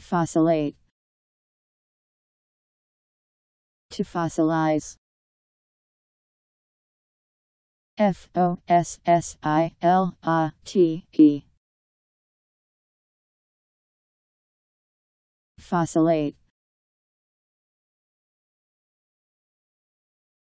Fossilate To fossilize F O S S I L A T E Fossilate